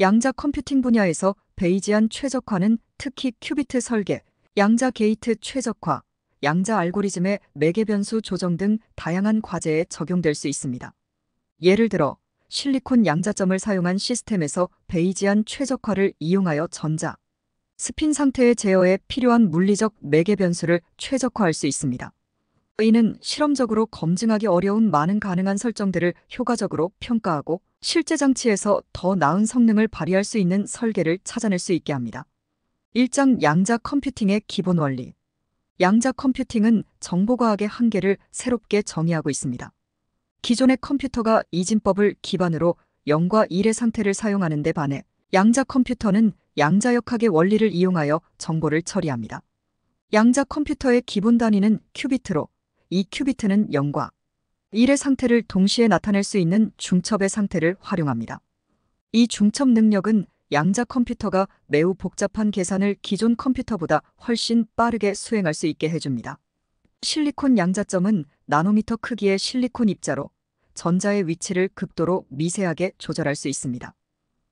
양자 컴퓨팅 분야에서 베이지안 최적화는 특히 큐비트 설계, 양자 게이트 최적화, 양자 알고리즘의 매개 변수 조정 등 다양한 과제에 적용될 수 있습니다. 예를 들어 실리콘 양자점을 사용한 시스템에서 베이지안 최적화를 이용하여 전자, 스핀 상태의 제어에 필요한 물리적 매개 변수를 최적화할 수 있습니다. 이는 실험적으로 검증하기 어려운 많은 가능한 설정들을 효과적으로 평가하고 실제 장치에서 더 나은 성능을 발휘할 수 있는 설계를 찾아낼 수 있게 합니다. 1장 양자 컴퓨팅의 기본 원리 양자 컴퓨팅은 정보과학의 한계를 새롭게 정의하고 있습니다. 기존의 컴퓨터가 이진법을 기반으로 0과 1의 상태를 사용하는 데 반해 양자 컴퓨터는 양자역학의 원리를 이용하여 정보를 처리합니다. 양자 컴퓨터의 기본 단위는 큐비트로 이 큐비트는 0과 일의 상태를 동시에 나타낼 수 있는 중첩의 상태를 활용합니다. 이 중첩 능력은 양자 컴퓨터가 매우 복잡한 계산을 기존 컴퓨터보다 훨씬 빠르게 수행할 수 있게 해줍니다. 실리콘 양자점은 나노미터 크기의 실리콘 입자로 전자의 위치를 극도로 미세하게 조절할 수 있습니다.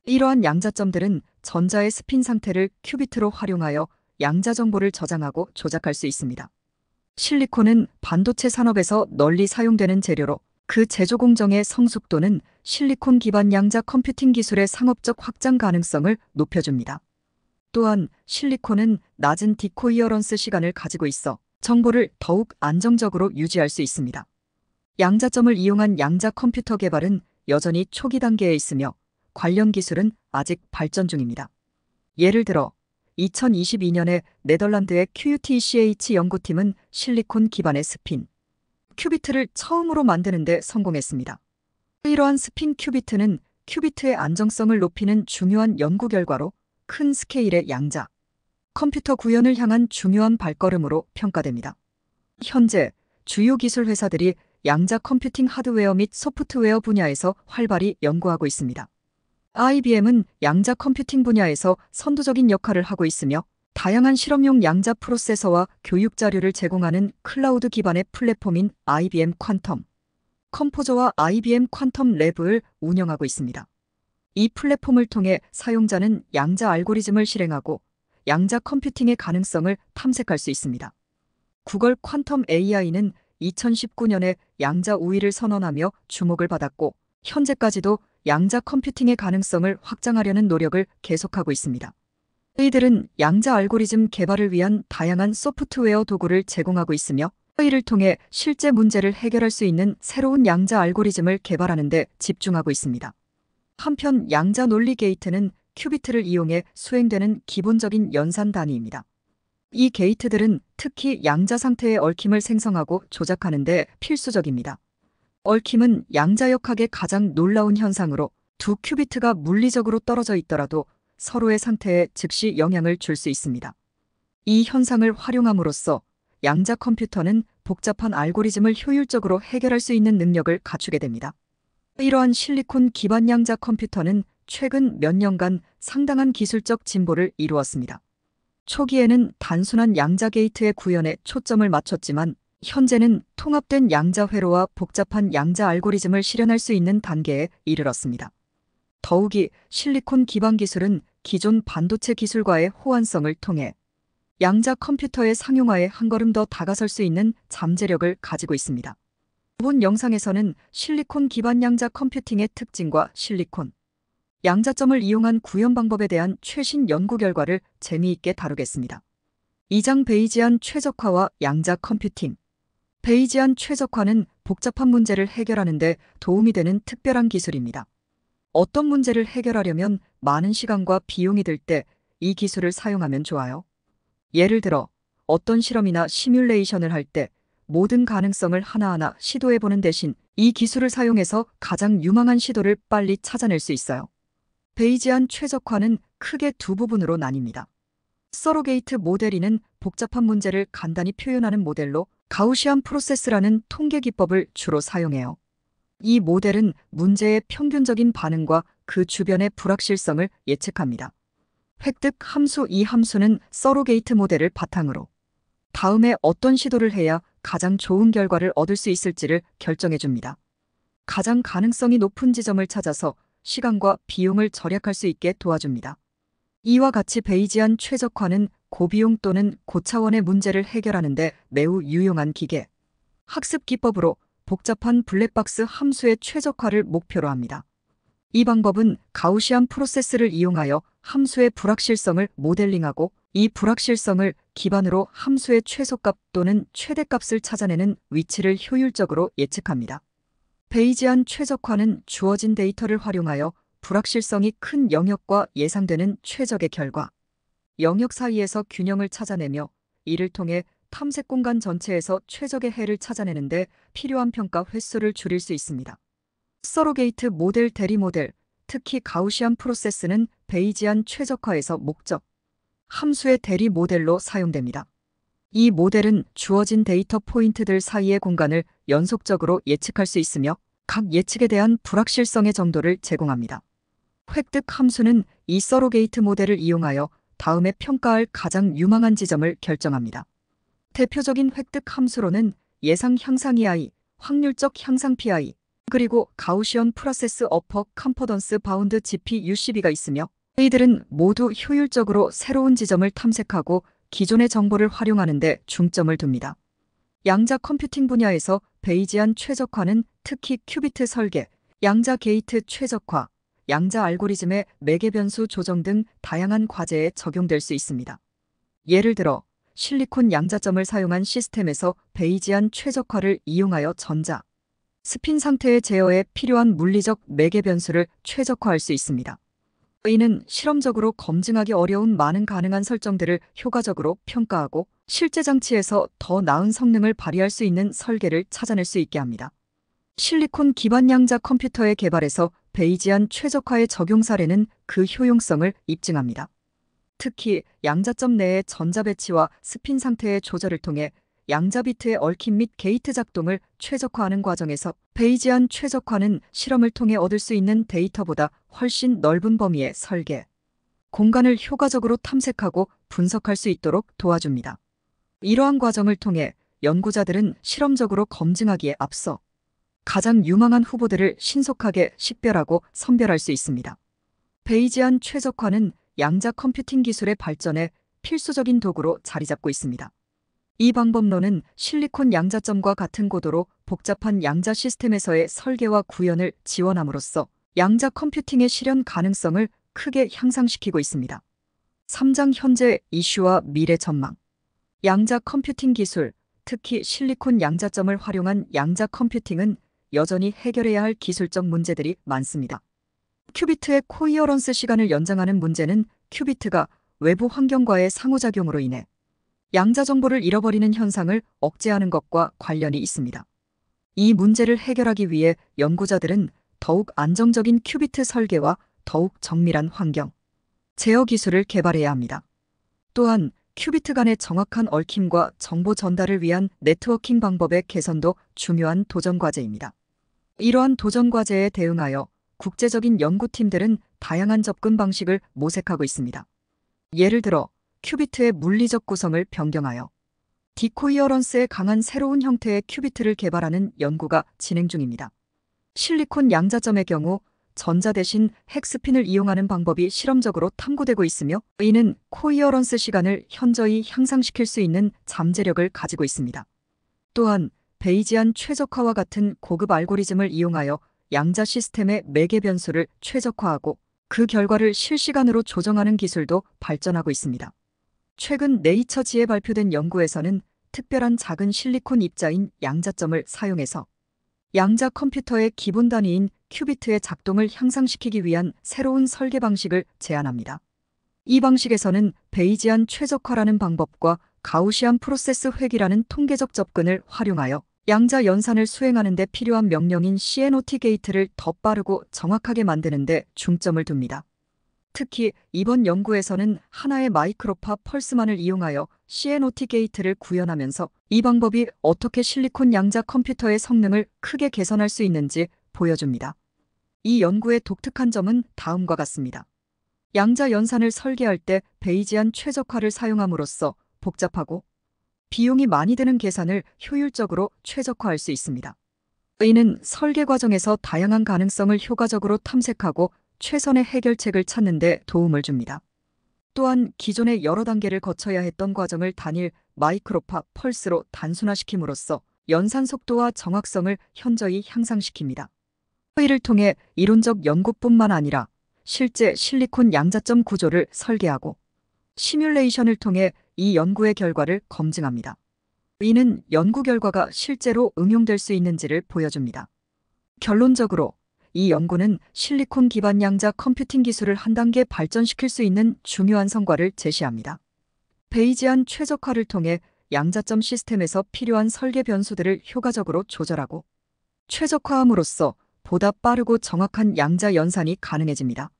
이러한 양자점들은 전자의 스핀 상태를 큐비트로 활용하여 양자 정보를 저장하고 조작할 수 있습니다. 실리콘은 반도체 산업에서 널리 사용되는 재료로 그 제조 공정의 성숙도는 실리콘 기반 양자 컴퓨팅 기술의 상업적 확장 가능성을 높여줍니다. 또한 실리콘은 낮은 디코이어런스 시간을 가지고 있어 정보를 더욱 안정적으로 유지할 수 있습니다. 양자점을 이용한 양자 컴퓨터 개발은 여전히 초기 단계에 있으며 관련 기술은 아직 발전 중입니다. 예를 들어 2022년에 네덜란드의 QUTCH 연구팀은 실리콘 기반의 스핀 큐비트를 처음으로 만드는 데 성공했습니다. 이러한 스핀 큐비트는 큐비트의 안정성을 높이는 중요한 연구 결과로 큰 스케일의 양자, 컴퓨터 구현을 향한 중요한 발걸음으로 평가됩니다. 현재 주요 기술 회사들이 양자 컴퓨팅 하드웨어 및 소프트웨어 분야에서 활발히 연구하고 있습니다. IBM은 양자 컴퓨팅 분야에서 선도적인 역할을 하고 있으며 다양한 실험용 양자 프로세서와 교육 자료를 제공하는 클라우드 기반의 플랫폼인 IBM 퀀텀 컴포저와 IBM 퀀텀 랩을 운영하고 있습니다. 이 플랫폼을 통해 사용자는 양자 알고리즘을 실행하고 양자 컴퓨팅의 가능성을 탐색할 수 있습니다. 9월 퀀텀 AI는 2019년에 양자 우위를 선언하며 주목을 받았고 현재까지도 양자 컴퓨팅의 가능성을 확장하려는 노력을 계속하고 있습니다. 저희들은 양자 알고리즘 개발을 위한 다양한 소프트웨어 도구를 제공하고 있으며 회의를 통해 실제 문제를 해결할 수 있는 새로운 양자 알고리즘을 개발하는 데 집중하고 있습니다. 한편 양자 논리 게이트는 큐비트를 이용해 수행되는 기본적인 연산 단위입니다. 이 게이트들은 특히 양자 상태의 얽힘을 생성하고 조작하는 데 필수적입니다. 얽힘은 양자역학의 가장 놀라운 현상으로 두 큐비트가 물리적으로 떨어져 있더라도 서로의 상태에 즉시 영향을 줄 수 있습니다. 이 현상을 활용함으로써 양자 컴퓨터는 복잡한 알고리즘을 효율적으로 해결할 수 있는 능력을 갖추게 됩니다. 이러한 실리콘 기반 양자 컴퓨터는 최근 몇 년간 상당한 기술적 진보를 이루었습니다. 초기에는 단순한 양자 게이트의 구현에 초점을 맞췄지만 현재는 통합된 양자 회로와 복잡한 양자 알고리즘을 실현할 수 있는 단계에 이르렀습니다. 더욱이 실리콘 기반 기술은 기존 반도체 기술과의 호환성을 통해 양자 컴퓨터의 상용화에 한 걸음 더 다가설 수 있는 잠재력을 가지고 있습니다. 이번 영상에서는 실리콘 기반 양자 컴퓨팅의 특징과 실리콘, 양자점을 이용한 구현 방법에 대한 최신 연구 결과를 재미있게 다루겠습니다. 이장 베이지안 최적화와 양자 컴퓨팅 베이지안 최적화는 복잡한 문제를 해결하는 데 도움이 되는 특별한 기술입니다. 어떤 문제를 해결하려면 많은 시간과 비용이 들 때 이 기술을 사용하면 좋아요. 예를 들어 어떤 실험이나 시뮬레이션을 할 때 모든 가능성을 하나하나 시도해보는 대신 이 기술을 사용해서 가장 유망한 시도를 빨리 찾아낼 수 있어요. 베이지안 최적화는 크게 두 부분으로 나뉩니다. 서로게이트 모델이는 복잡한 문제를 간단히 표현하는 모델로 가우시안 프로세스라는 통계 기법을 주로 사용해요. 이 모델은 문제의 평균적인 반응과 그 주변의 불확실성을 예측합니다. 획득 함수 이 함수는 서로게이트 모델을 바탕으로 다음에 어떤 시도를 해야 가장 좋은 결과를 얻을 수 있을지를 결정해줍니다. 가장 가능성이 높은 지점을 찾아서 시간과 비용을 절약할 수 있게 도와줍니다. 이와 같이 베이지안 최적화는 고비용 또는 고차원의 문제를 해결하는 데 매우 유용한 기계, 학습 기법으로 복잡한 블랙박스 함수의 최적화를 목표로 합니다. 이 방법은 가우시안 프로세스를 이용하여 함수의 불확실성을 모델링하고 이 불확실성을 기반으로 함수의 최소값 또는 최대값을 찾아내는 위치를 효율적으로 예측합니다. 베이지안 최적화는 주어진 데이터를 활용하여 불확실성이 큰 영역과 예상되는 최적의 결과, 영역 사이에서 균형을 찾아내며 이를 통해 탐색 공간 전체에서 최적의 해를 찾아내는데 필요한 평가 횟수를 줄일 수 있습니다. 서로게이트 모델 대리 모델, 특히 가우시안 프로세스는 베이지안 최적화에서 목적, 함수의 대리 모델로 사용됩니다. 이 모델은 주어진 데이터 포인트들 사이의 공간을 연속적으로 예측할 수 있으며 각 예측에 대한 불확실성의 정도를 제공합니다. 획득 함수는 이 서로게이트 모델을 이용하여 다음에 평가할 가장 유망한 지점을 결정합니다. 대표적인 획득 함수로는 예상 향상 EI, 확률적 향상 PI, 그리고 가우시언 프로세스 어퍼 컴퍼던스 바운드 GP UCB가 있으며 이들은 모두 효율적으로 새로운 지점을 탐색하고 기존의 정보를 활용하는 데 중점을 둡니다. 양자 컴퓨팅 분야에서 베이지안 최적화는 특히 큐비트 설계, 양자 게이트 최적화, 양자 알고리즘의 매개 변수 조정 등 다양한 과제에 적용될 수 있습니다. 예를 들어 실리콘 양자점을 사용한 시스템에서 베이지안 최적화를 이용하여 전자, 스핀 상태의 제어에 필요한 물리적 매개 변수를 최적화할 수 있습니다. 이는 실험적으로 검증하기 어려운 많은 가능한 설정들을 효과적으로 평가하고 실제 장치에서 더 나은 성능을 발휘할 수 있는 설계를 찾아낼 수 있게 합니다. 실리콘 기반 양자 컴퓨터의 개발에서 베이지안 최적화의 적용 사례는 그 효용성을 입증합니다. 특히 양자점 내의 전자 배치와 스핀 상태의 조절을 통해 양자 비트의 얽힘 및 게이트 작동을 최적화하는 과정에서 베이지안 최적화는 실험을 통해 얻을 수 있는 데이터보다 훨씬 넓은 범위의 설계, 공간을 효과적으로 탐색하고 분석할 수 있도록 도와줍니다. 이러한 과정을 통해 연구자들은 실험적으로 검증하기에 앞서 가장 유망한 후보들을 신속하게 식별하고 선별할 수 있습니다. 베이지안 최적화는 양자 컴퓨팅 기술의 발전에 필수적인 도구로 자리 잡고 있습니다. 이 방법론은 실리콘 양자점과 같은 고도로 복잡한 양자 시스템에서의 설계와 구현을 지원함으로써 양자 컴퓨팅의 실현 가능성을 크게 향상시키고 있습니다. 3장 현재 이슈와 미래 전망 양자 컴퓨팅 기술, 특히 실리콘 양자점을 활용한 양자 컴퓨팅은 여전히 해결해야 할 기술적 문제들이 많습니다. 큐비트의 코이어런스 시간을 연장하는 문제는 큐비트가 외부 환경과의 상호작용으로 인해 양자 정보를 잃어버리는 현상을 억제하는 것과 관련이 있습니다. 이 문제를 해결하기 위해 연구자들은 더욱 안정적인 큐비트 설계와 더욱 정밀한 환경, 제어 기술을 개발해야 합니다. 또한 큐비트 간의 정확한 얽힘과 정보 전달을 위한 네트워킹 방법의 개선도 중요한 도전 과제입니다. 이러한 도전과제에 대응하여 국제적인 연구팀들은 다양한 접근 방식을 모색하고 있습니다. 예를 들어 큐비트의 물리적 구성을 변경하여 디코이어런스에 강한 새로운 형태의 큐비트를 개발하는 연구가 진행 중입니다. 실리콘 양자점의 경우 전자 대신 핵스핀을 이용하는 방법이 실험적으로 탐구되고 있으며 이는 코이어런스 시간을 현저히 향상시킬 수 있는 잠재력을 가지고 있습니다. 또한 베이지안 최적화와 같은 고급 알고리즘을 이용하여 양자 시스템의 매개 변수를 최적화하고 그 결과를 실시간으로 조정하는 기술도 발전하고 있습니다. 최근 네이처지에 발표된 연구에서는 특별한 작은 실리콘 입자인 양자점을 사용해서 양자 컴퓨터의 기본 단위인 큐비트의 작동을 향상시키기 위한 새로운 설계 방식을 제안합니다. 이 방식에서는 베이지안 최적화라는 방법과 가우시안 프로세스 획이라는 통계적 접근을 활용하여 양자 연산을 수행하는 데 필요한 명령인 CNOT 게이트를 더 빠르고 정확하게 만드는 데 중점을 둡니다. 특히 이번 연구에서는 하나의 마이크로파 펄스만을 이용하여 CNOT 게이트를 구현하면서 이 방법이 어떻게 실리콘 양자 컴퓨터의 성능을 크게 개선할 수 있는지 보여줍니다. 이 연구의 독특한 점은 다음과 같습니다. 양자 연산을 설계할 때 베이지안 최적화를 사용함으로써 복잡하고 비용이 많이 드는 계산을 효율적으로 최적화할 수 있습니다. 의는 설계 과정에서 다양한 가능성을 효과적으로 탐색하고 최선의 해결책을 찾는 데 도움을 줍니다. 또한 기존의 여러 단계를 거쳐야 했던 과정을 단일 마이크로파 펄스로 단순화시킴으로써 연산 속도와 정확성을 현저히 향상시킵니다. 회의를 통해 이론적 연구뿐만 아니라 실제 실리콘 양자점 구조를 설계하고 시뮬레이션을 통해 이 연구의 결과를 검증합니다. 이는 연구 결과가 실제로 응용될 수 있는지를 보여줍니다. 결론적으로 이 연구는 실리콘 기반 양자 컴퓨팅 기술을 한 단계 발전시킬 수 있는 중요한 성과를 제시합니다. 베이지안 최적화를 통해 양자점 시스템에서 필요한 설계 변수들을 효과적으로 조절하고 최적화함으로써 보다 빠르고 정확한 양자 연산이 가능해집니다.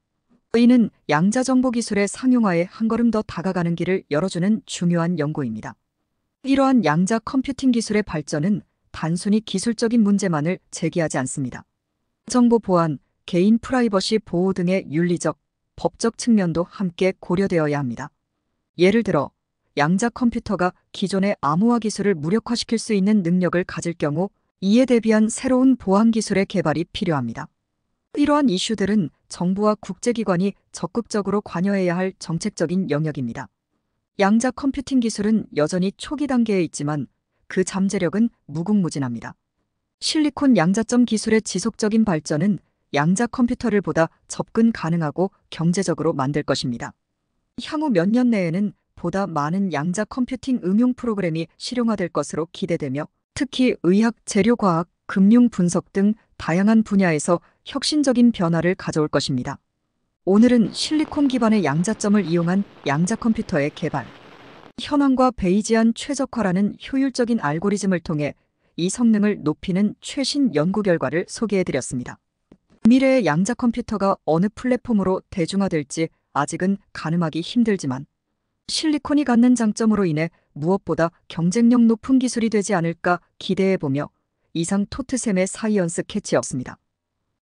이는 양자 정보 기술의 상용화에 한 걸음 더 다가가는 길을 열어주는 중요한 연구입니다. 이러한 양자 컴퓨팅 기술의 발전은 단순히 기술적인 문제만을 제기하지 않습니다. 정보 보안, 개인 프라이버시 보호 등의 윤리적, 법적 측면도 함께 고려되어야 합니다. 예를 들어 양자 컴퓨터가 기존의 암호화 기술을 무력화시킬 수 있는 능력을 가질 경우 이에 대비한 새로운 보안 기술의 개발이 필요합니다. 이러한 이슈들은 정부와 국제기관이 적극적으로 관여해야 할 정책적인 영역입니다. 양자 컴퓨팅 기술은 여전히 초기 단계에 있지만 그 잠재력은 무궁무진합니다. 실리콘 양자점 기술의 지속적인 발전은 양자 컴퓨터를 보다 접근 가능하고 경제적으로 만들 것입니다. 향후 몇 년 내에는 보다 많은 양자 컴퓨팅 응용 프로그램이 실용화될 것으로 기대되며 특히 의학, 재료과학, 금융 분석 등 다양한 분야에서 혁신적인 변화를 가져올 것입니다. 오늘은 실리콘 기반의 양자점을 이용한 양자 컴퓨터의 개발, 현황과 베이지안 최적화라는 효율적인 알고리즘을 통해 이 성능을 높이는 최신 연구 결과를 소개해드렸습니다. 미래의 양자 컴퓨터가 어느 플랫폼으로 대중화될지 아직은 가늠하기 힘들지만 실리콘이 갖는 장점으로 인해 무엇보다 경쟁력 높은 기술이 되지 않을까 기대해보며 이상 토트샘의 사이언스 캐치였습니다.